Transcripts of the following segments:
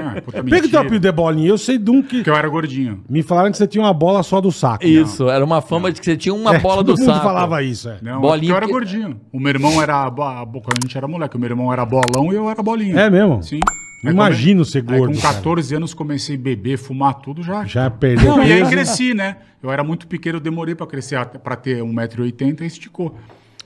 Ah, puta o teu apelido de bolinha. Eu sei de um que. Que eu era gordinho. Me falaram que você tinha uma bola só do saco. Isso, era uma fama de que você tinha uma é, bola do saco. todo mundo falava isso. É. Não, é Bolinha porque eu era gordinho. O meu irmão era. Quando a gente era moleque, o meu irmão era bolão e eu era bolinha. É mesmo? Sim. Aí Imagino come- ser gordo, Aí, com cara. 14 anos comecei a beber, fumar tudo já. Já perdeu Não, e aí né? cresci, né? Eu era muito pequeno, demorei pra crescer pra ter 1,80m e esticou.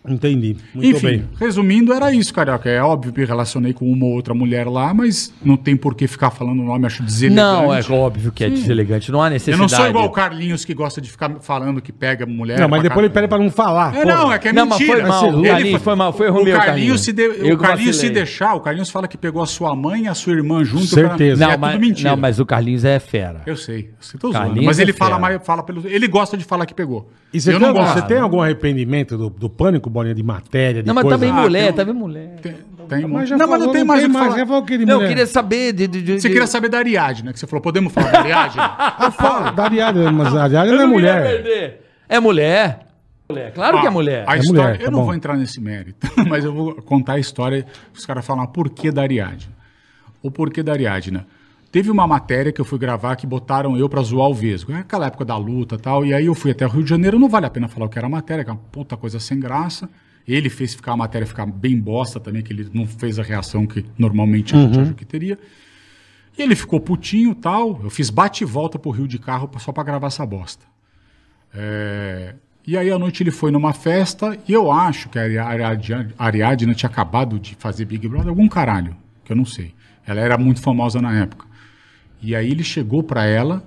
Entendi. Muito Enfim, bem. resumindo, era isso, Carioca. É óbvio que relacionei com uma ou outra mulher lá, mas não tem por que ficar falando o nome, acho deselegante. Não, é óbvio que é Sim. deselegante, não há necessidade. Eu não sou igual o Carlinhos que gosta de ficar falando que pega mulher. Não, mas depois ele pede pra não falar. É, não, é que é não, mentira. Mas foi mal, ele Carlinhos, foi mal, foi ruim o Carlinhos, Carlinhos. Se de, eu o Carlinhos vacilei. se deixar, o Carlinhos fala que pegou a sua mãe e a sua irmã junto. Certeza. Pra, é não, é mas, mentira. Não, mas o Carlinhos é fera. Eu sei, eu tô Mas é ele fala, mais, fala pelo, ele gosta de falar que pegou. E você, tem, algum arrependimento do pânico? com bolinha de matéria, de Não, mas tá coisa. também ah, mulher, também tá mulher. Tem, tá tem mas já não, falou, mas não tem mais o que falar. Já falou que de não, eu queria saber de, de, de... Você queria saber da Ariadne, né? Que você falou, podemos falar da Ariadne? eu falo da Ariadne, mas a Ariadne não é mulher. É mulher. Mulher. Claro ah, que é ah, mulher. A é história, mulher, tá eu não bom. vou entrar nesse mérito, mas eu vou contar a história. Os caras falam por que da Ariadne. O porquê da Ariadne. Teve uma matéria que eu fui gravar que botaram eu pra zoar o Vesgo. É aquela época da luta e tal. E aí eu fui até o Rio de Janeiro. Não vale a pena falar o que era a matéria, que é uma puta coisa sem graça. Ele fez ficar a matéria ficar bem bosta também, que ele não fez a reação que normalmente a gente uhum. achou que teria. E ele ficou putinho tal. Eu fiz bate e volta pro Rio de carro só pra gravar essa bosta. É... E aí à noite ele foi numa festa e eu acho que a Ariadna tinha acabado de fazer Big Brother, algum caralho, que eu não sei. Ela era muito famosa na época. E aí ele chegou para ela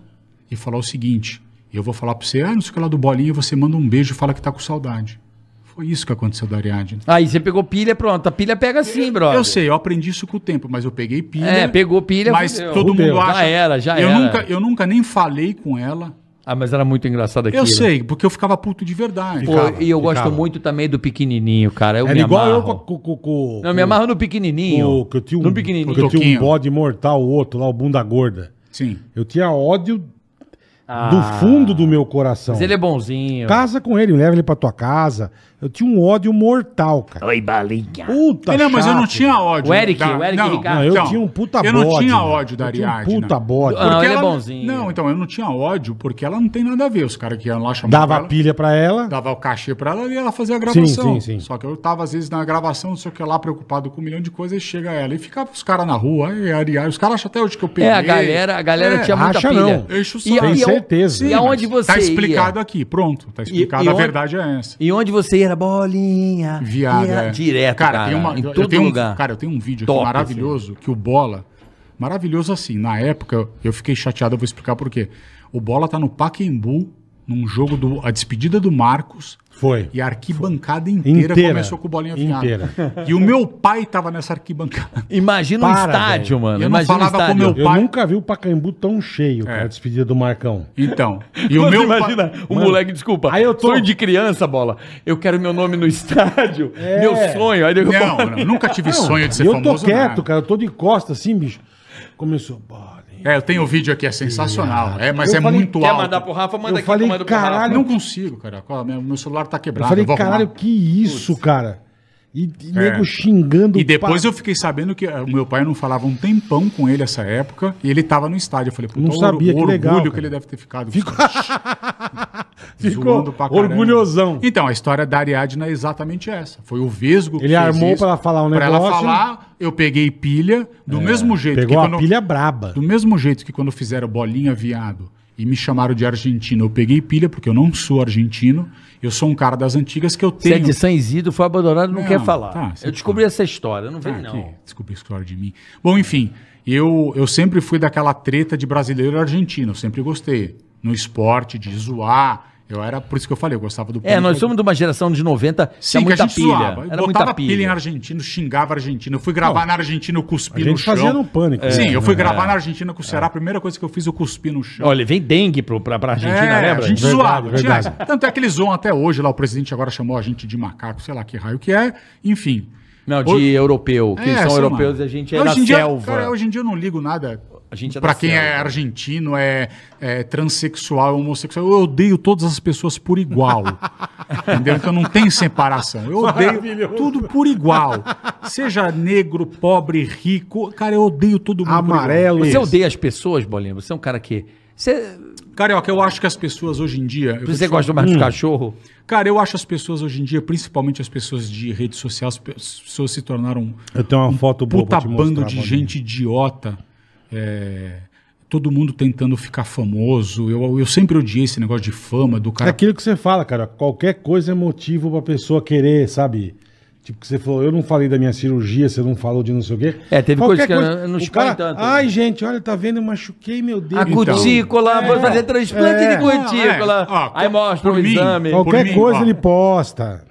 e falou o seguinte: eu vou falar para você, ah, não sei o que lá do bolinho você manda um beijo e fala que tá com saudade. Foi isso que aconteceu da Ariadne. Aí você pegou pilha, pronto. A pilha pega assim, brother. Eu sei, eu aprendi isso com o tempo, mas eu peguei pilha. É, pegou pilha, mas fudeu, todo mundo acha. Já era, já eu era. Nunca, eu nunca nem falei com ela. Ah, mas era muito engraçado aquilo. Eu sei, porque eu ficava puto de verdade. Pô, Ficava, e eu gosto muito também do pequenininho, cara. Eu Era me igual eu amarro. com, com, com, com, Não, me amarro no pequenininho. com- que eu tinha um, no pequenininho. Porque eu tinha um bode mortal, o outro lá, o bunda gorda. Sim. Eu tinha ódio do ah. fundo do meu coração. Mas ele é bonzinho. Casa com ele, leva ele pra tua casa. Eu tinha um ódio mortal, cara. Oi, balinha. Puta, Não, é, mas eu não tinha ódio. O Eric, da... o Eric não, Ricardo. Não, eu então, tinha um puta bode. Eu não tinha ódio da Ariadne. Um puta bode. Não, ah, porque ele é ela... é bonzinho. Não, então, eu não tinha ódio porque ela não tem nada a ver. Os caras que iam lá chamavam Dava ela, pilha pra ela. Dava o cachê pra ela e ela fazia a gravação. Sim, sim, sim. Só que eu tava, às vezes, na gravação, não sei o que lá, preocupado com um milhão de coisas, e chega ela. E ficava os caras na rua, e Ariadne. Os caras acham até hoje que eu peguei. É, a galera, a galera é, tinha muita acha pilha. Não. e, e, é eu, certeza. e aonde você Tá explicado ia? aqui, pronto. Tá explicado, e, e a onde, verdade é essa. E onde você ia era bolinha. Viada. Ia, é. Direto, cara. cara tem uma, em eu, todo eu tenho lugar. Um, cara, eu tenho um vídeo Top, aqui maravilhoso assim. que o Bola... Maravilhoso assim. Na época, eu fiquei chateado, eu vou explicar por quê. O Bola tá no Pacaembu, num jogo do... A despedida do Marcos. Foi. E a arquibancada inteira, inteira. começou com bolinha afiada. Inteira. E o meu pai estava nessa arquibancada. Imagina um estádio, mano. Eu não um falava com meu pai Eu nunca vi o Pacaembu tão cheio, cara, a é. despedida do Marcão. Então. E o meu imagina, o moleque, desculpa. Aí eu tô- Sonho de criança, bola. Eu quero meu nome no estádio. É. Meu sonho. Aí eu... Não, não, nunca tive sonho de ser eu famoso. tô quieto, nada. cara. Eu tô de costa assim, bicho. Começou. É, eu tenho o vídeo aqui, é sensacional. É, mas eu é falei, muito quer alto. Quer mandar pro Rafa? Manda eu aqui, falei, manda caralho, Rafa. Não consigo, cara. Meu celular tá quebrado. Eu falei, eu caralho, arrumar. que isso, cara. E, e é. nego xingando E depois eu fiquei sabendo que eh, o meu pai não falava um tempão com ele essa época e ele tava no estádio. Eu falei, puta, não sabia, que orgulho legal, que ele deve ter ficado. Fico... Ficou orgulhosão. Então, a história da Ariadna é exatamente essa. Foi o Vesgo que Ele armou para ela falar um negócio. Para ela falar, eu peguei pilha, do é, mesmo jeito pegou que pegou a pilha braba. Do mesmo jeito que quando fizeram bolinha viado e me chamaram de argentino, eu peguei pilha porque eu não sou argentino. Eu sou um cara das antigas que eu é tenho. Você é de São Isidro, foi abandonado, não, não quer falar. Tá, eu tá. descobri tá. essa história, não vem tá, não. Aqui, descobri a história de mim. Bom, enfim, eu, eu sempre fui daquela treta de brasileiro e argentino, eu sempre gostei. No esporte, de zoar, eu era, por isso que eu falei, eu gostava do pânico. É, nós somos de uma geração de 90 Sim, que muita a gente pilha. Zoava. Era muita pilha. pilha em argentino, xingava argentino. Eu fui gravar Não, na Argentina, eu cuspi a gente no chão. fazia no pânico. É. Sim, né? eu fui é, gravar na Argentina com o Ceará, a primeira coisa que eu fiz, eu cuspi no chão. Olha, vem dengue pro, pra, pra Argentina, é, lembra? A gente verdade, zoava. Verdade. Tinha, tanto é que eles zoam até hoje lá, o presidente agora chamou a gente de macaco, sei lá que raio que é. Enfim. Não, de o... europeu. Quem é, são europeus, mano. a gente é hoje da dia, selva. Cara, hoje em dia eu não ligo nada. Para tá quem é né? argentino, é, é transexual, é homossexual. Eu odeio todas as pessoas por igual. entendeu? Então não tem separação. Eu odeio tudo por igual. Seja negro, pobre, rico. Cara, eu odeio todo mundo. Amarelo. Você odeia as pessoas, Bolinha? Você é um cara que. Você... Carioca, eu acho que as pessoas hoje em dia. Você gosta mais hum. de cachorro? Cara, eu acho as pessoas hoje em dia, principalmente as pessoas de redes sociais, as pessoas se tornaram. Eu tenho uma um foto boa. Puta bando mostrar, de gente idiota é, todo mundo tentando ficar famoso. Eu, eu sempre odiei esse negócio de fama do cara. É aquilo que você fala, cara. Qualquer coisa é motivo pra pessoa querer, sabe? Tipo, que você falou, eu não falei da minha cirurgia, você não falou de não sei o quê. É, teve coisa que eu não se cara... tanto. Né? Ai, gente, olha, tá vendo? Eu machuquei meu dedo. A então, cutícula, então, vou é, fazer transplante é, de cutícula. É, ó, Aí mostra o um exame. Qualquer coisa ele posta.